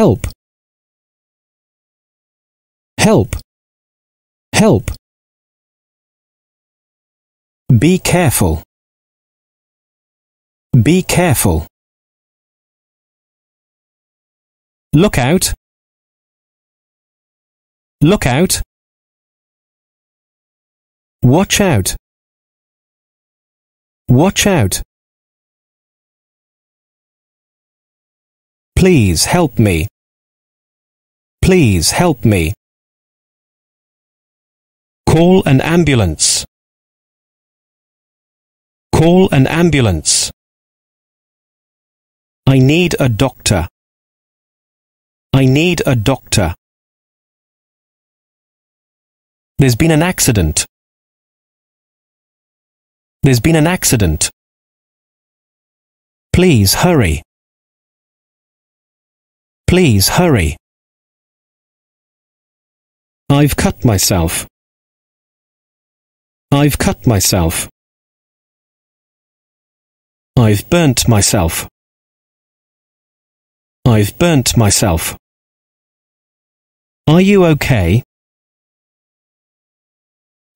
help help help be careful be careful look out look out watch out watch out Please help me. Please help me. Call an ambulance. Call an ambulance. I need a doctor. I need a doctor. There's been an accident. There's been an accident. Please hurry. Please hurry. I've cut myself. I've cut myself. I've burnt myself. I've burnt myself. Are you okay?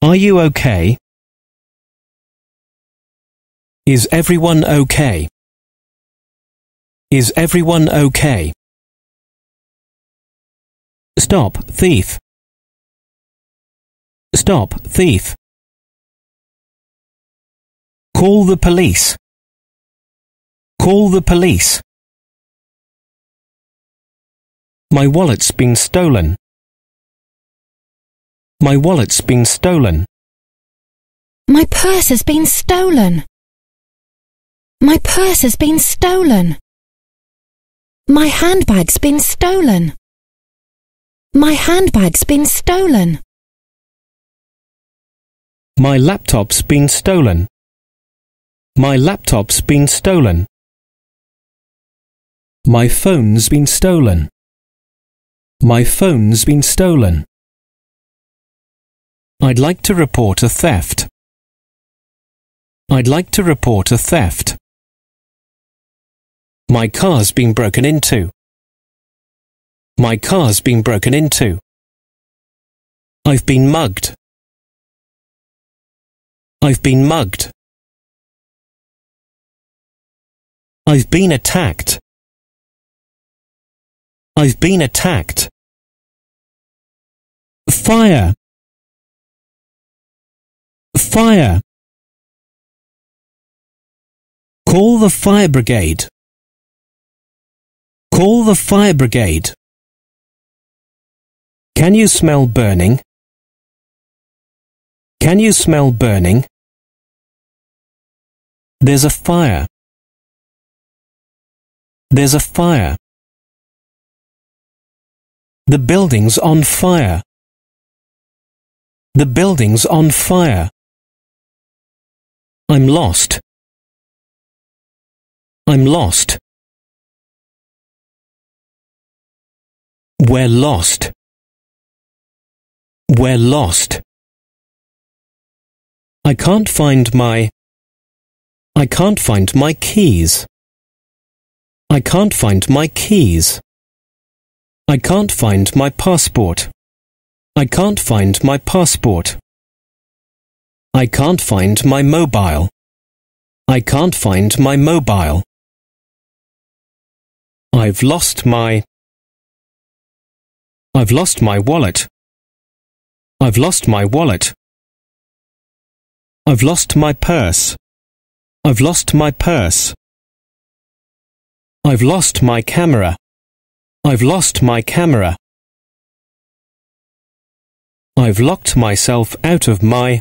Are you okay? Is everyone okay? Is everyone okay? Stop, thief! Stop, thief! Call the police. Call the police. My wallet's been stolen. My wallet's been stolen. My purse has been stolen. My purse has been stolen. My handbag's been stolen. My handbag's been stolen. My laptop's been stolen. My laptop's been stolen. My phone's been stolen. My phone's been stolen. I'd like to report a theft. I'd like to report a theft. My car's been broken into. My car's been broken into. I've been mugged. I've been mugged. I've been attacked. I've been attacked. Fire. Fire. Call the fire brigade. Call the fire brigade. Can you smell burning? Can you smell burning? There's a fire. There's a fire. The building's on fire. The building's on fire. I'm lost. I'm lost. We're lost. We're lost. I can't find my... I can't find my keys. I can't find my keys. I can't find my passport. I can't find my passport. I can't find my mobile. I can't find my mobile. I've lost my... I've lost my wallet. I've lost my wallet. I've lost my purse. I've lost my purse. I've lost my camera. I've lost my camera. I've locked myself out of my...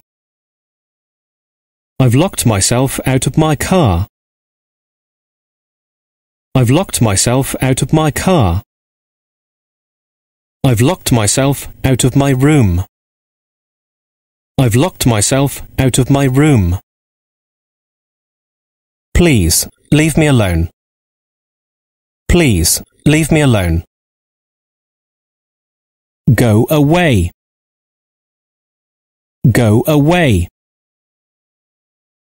I've locked myself out of my car. I've locked myself out of my car. I've locked myself out of my room. I've locked myself out of my room. Please, leave me alone. Please, leave me alone. Go away. Go away.